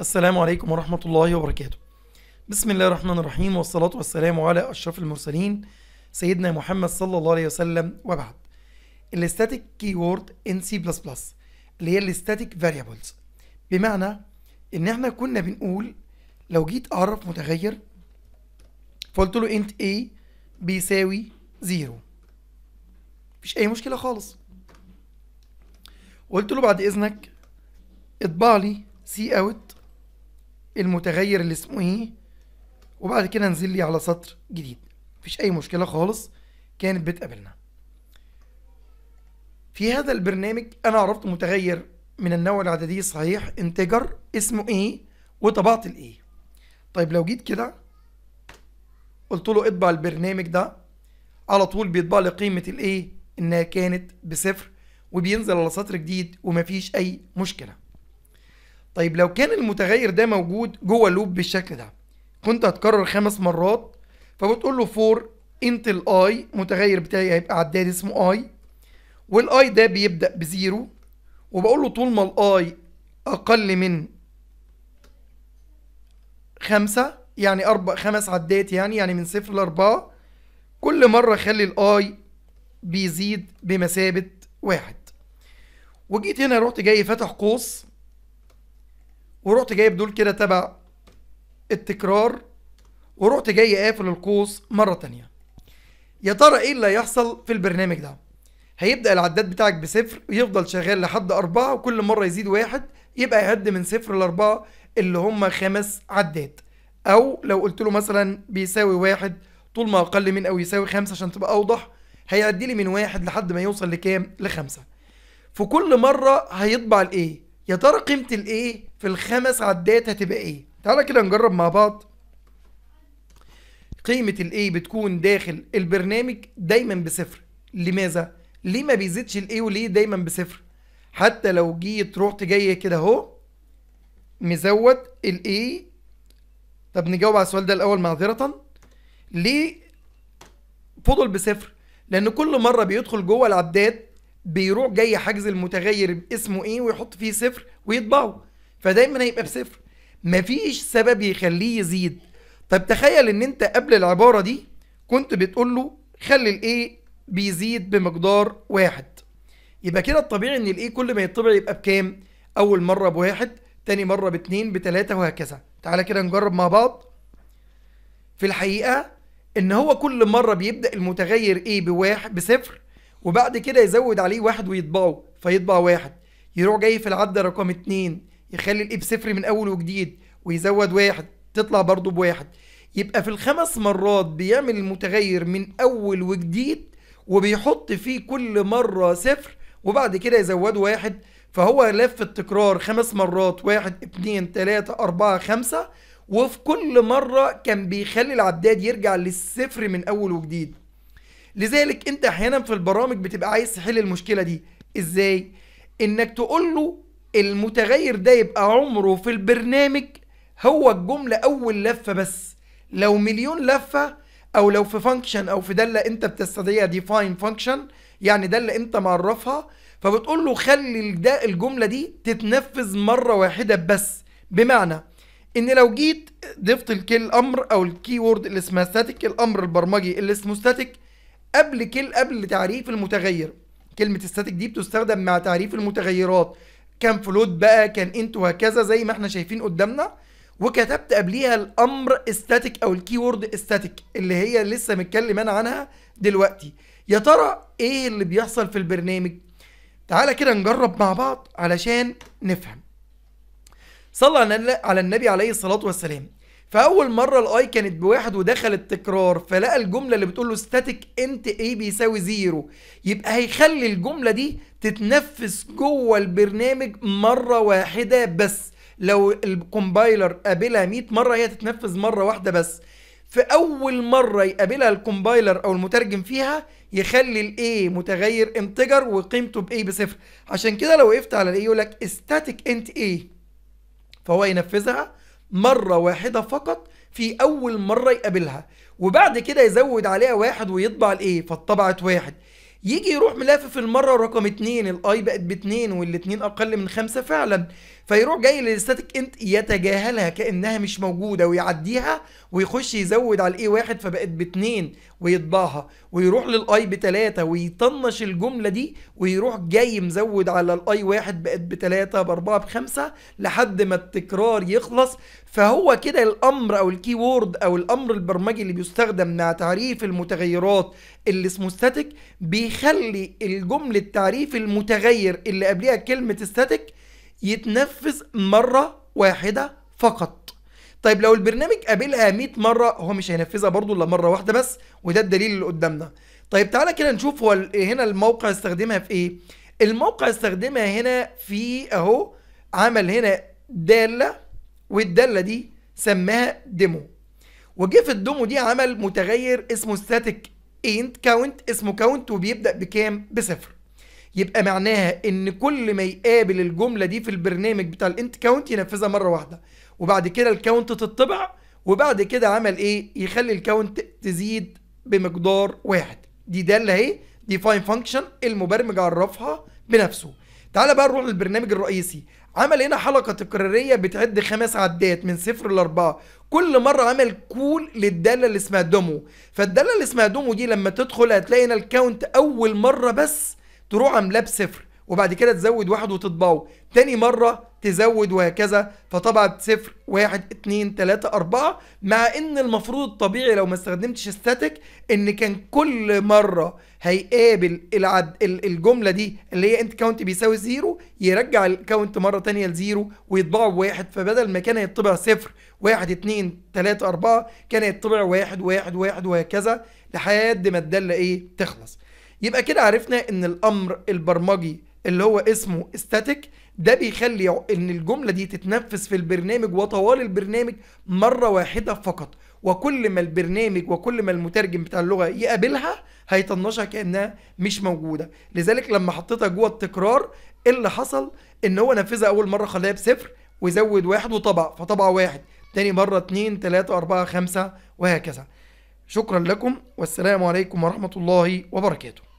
السلام عليكم ورحمة الله وبركاته بسم الله الرحمن الرحيم والصلاة والسلام على أشرف المرسلين سيدنا محمد صلى الله عليه وسلم وبعد الستاتيك كيورد ان سي بلس بلس اللي هي الستاتيك فاريابلز بمعنى ان احنا كنا بنقول لو جيت اعرف متغير فقلت له انت a بيساوي زيرو مفيش اي مشكله خالص وقلت له بعد اذنك اطبع لي سي اوت المتغير اللي اسمه ايه وبعد كده انزل لي على سطر جديد مفيش اي مشكله خالص كانت بتقابلنا في هذا البرنامج انا عرفت متغير من النوع العددي صحيح انتجر اسمه ايه وطبعت الايه طيب لو جيت كده قلت له اطبع البرنامج ده على طول بيطبع لي قيمه الايه انها كانت بصفر وبينزل على سطر جديد ومفيش اي مشكله طيب لو كان المتغير ده موجود جوه اللوب بالشكل ده كنت هتكرر خمس مرات فبتقول له فور انت الاي متغير بتاعي هيبقى عداد اسمه اي والاي ده بيبدا بزيرو وبقول له طول ما الاي اقل من خمسة يعني أربع خمس عدات يعني يعني من صفر لأربعة كل مرة خلي الآي بيزيد بمثابة واحد وجيت هنا رحت جاي فتح قوس ورحت جايب دول كده تبع التكرار ورحت جاي قافل القوس مره تانية يا ترى ايه اللي هيحصل في البرنامج ده هيبدا العداد بتاعك بصفر يفضل شغال لحد أربعة وكل مره يزيد واحد يبقى يعد من صفر لأربعة اللي هم خمس عدات او لو قلت له مثلا بيساوي واحد طول ما اقل من او يساوي خمسة عشان تبقى اوضح هيعدي لي من واحد لحد ما يوصل لكام لخمسة في كل مرة هيطبع الايه يا ترى قيمه الايه في الخمس عدات هتبقى ايه تعالى كده نجرب مع بعض قيمه A بتكون داخل البرنامج دايما بصفر لماذا ليه ما بيزيدش A وليه دايما بصفر حتى لو جيت رحت جايه كده اهو مزود A طب نجاوب على السؤال ده الاول معذره ليه فضل بصفر لان كل مره بيدخل جوه العداد بيروح جاي حجز المتغير اسمه ايه ويحط فيه صفر ويطبعه فدايما هيبقى بصفر مفيش سبب يخليه يزيد طب تخيل ان انت قبل العباره دي كنت بتقول له خلي الايه بيزيد بمقدار واحد يبقى كده الطبيعي ان الايه كل ما يطبع يبقى بكام اول مره بواحد تاني مره باتنين بتلاته وهكذا تعالى كده نجرب مع بعض في الحقيقه ان هو كل مره بيبدا المتغير ايه بواحد بصفر وبعد كده يزود عليه واحد ويطبعه فيطبع واحد يروح جاي في العدة رقم اتنين يخلي الايه بصفر من اول وجديد ويزود واحد تطلع برضه بواحد يبقى في الخمس مرات بيعمل المتغير من اول وجديد وبيحط فيه كل مرة صفر وبعد كده يزوده واحد فهو لف التكرار خمس مرات واحد اتنين تلاتة اربعة خمسة وفي كل مرة كان بيخلي العداد يرجع للصفر من أول وجديد لذلك انت احيانا في البرامج بتبقى عايز تحل المشكله دي ازاي انك تقول له المتغير ده يبقى عمره في البرنامج هو الجمله اول لفه بس لو مليون لفه او لو في فانكشن او في داله انت بتستدعيها ديفاين فانكشن يعني داله انت معرفها فبتقول له خلي ده الجمله دي تتنفذ مره واحده بس بمعنى ان لو جيت ضفت الكي الامر او الكي وورد اللي اسمها ستاتيك الامر البرمجي اللي اسمه ستاتيك قبل كل قبل تعريف المتغير كلمة static دي بتستخدم مع تعريف المتغيرات كان فلوت بقى كان انت وهكذا زي ما احنا شايفين قدامنا وكتبت قبليها الامر static او الكي وورد static اللي هي لسه متكلم انا عنها دلوقتي يا ترى ايه اللي بيحصل في البرنامج تعالى كده نجرب مع بعض علشان نفهم صلى على النبي عليه الصلاة والسلام فاول مره الاي كانت بواحد ودخل التكرار فلقى الجمله اللي بتقول له ستاتيك انت اي بيساوي زيرو يبقى هيخلي الجمله دي تتنفس جوه البرنامج مره واحده بس لو الكومبايلر قابلها 100 مره هي تتنفذ مره واحده بس في اول مره يقابلها الكومبايلر او المترجم فيها يخلي الاي متغير انتجر وقيمته باي بصفر عشان كده لو وقفت على الاي يقول لك ستاتيك انت اي فهو ينفذها مرة واحدة فقط في أول مرة يقابلها وبعد كده يزود عليها واحد ويطبع الإيه فاتطبعت واحد يجي يروح ملافف المرة رقم اتنين الاي بقت باتنين والاتنين اقل من خمسة فعلا فيروح جاي للستاتيك انت يتجاهلها كأنها مش موجودة ويعديها ويخش يزود على الاي واحد فبقت باتنين ويطبعها ويروح للاي بتلاتة ويطنش الجملة دي ويروح جاي مزود على الاي واحد بقت بتلاتة باربعة بخمسة لحد ما التكرار يخلص فهو كده الامر او الكي وورد او الامر البرمجي اللي بيستخدم مع تعريف المتغيرات اللي اسمه ستاتيك بيخلي الجمله تعريف المتغير اللي قبليها كلمه ستاتيك يتنفذ مره واحده فقط طيب لو البرنامج قابلها 100 مره هو مش هينفذها برضه الا مره واحده بس وده الدليل اللي قدامنا طيب تعالى كده نشوف هو هنا الموقع استخدمها في ايه الموقع استخدمها هنا في اهو عمل هنا داله والداله دي سماها ديمو وجه في الدومو دي عمل متغير اسمه ستاتيك انت كاونت اسمه كاونت وبيبدا بكام بصفر يبقى معناها ان كل ما يقابل الجمله دي في البرنامج بتاع الانت كاونت ينفذها مره واحده وبعد كده الكاونت تتطبع وبعد كده عمل ايه يخلي الكاونت تزيد بمقدار واحد دي داله اهي ديفاين فانكشن المبرمج عرفها بنفسه تعال بقى نروح للبرنامج الرئيسي عمل هنا حلقة تكرارية بتعد خمس عدات من صفر لأربعة كل مرة عمل كول للدالة اللي اسمها دومو فالدالة اللي اسمها دومو دي لما تدخل هتلاقي هنا الكاونت أول مرة بس تروح عاملاه بصفر وبعد كده تزود واحد وتطبعه تاني مرة تزود وهكذا فطبعا صفر واحد اتنين تلاتة اربعة مع ان المفروض الطبيعي لو ما استخدمتش استاتيك ان كان كل مرة هيقابل العد الجملة دي اللي هي انت كاونت بيساوي زيرو يرجع الكاونت مرة تانية لزيرو ويطبعه بواحد فبدل ما كان يطبع صفر واحد اتنين تلاتة اربعة كان يطبع واحد واحد واحد وهكذا لحد ما الدالة ايه تخلص يبقى كده عرفنا ان الامر البرمجي اللي هو اسمه استاتيك ده بيخلي ان الجمله دي تتنفذ في البرنامج وطوال البرنامج مره واحده فقط وكل ما البرنامج وكل ما المترجم بتاع اللغه يقابلها هيطنشها كانها مش موجوده لذلك لما حطيتها جوه التكرار إيه اللي حصل ان هو نفذها اول مره خلاها بصفر وزود واحد وطبع فطبع واحد تاني مره اتنين تلاته اربعه خمسه وهكذا شكرا لكم والسلام عليكم ورحمه الله وبركاته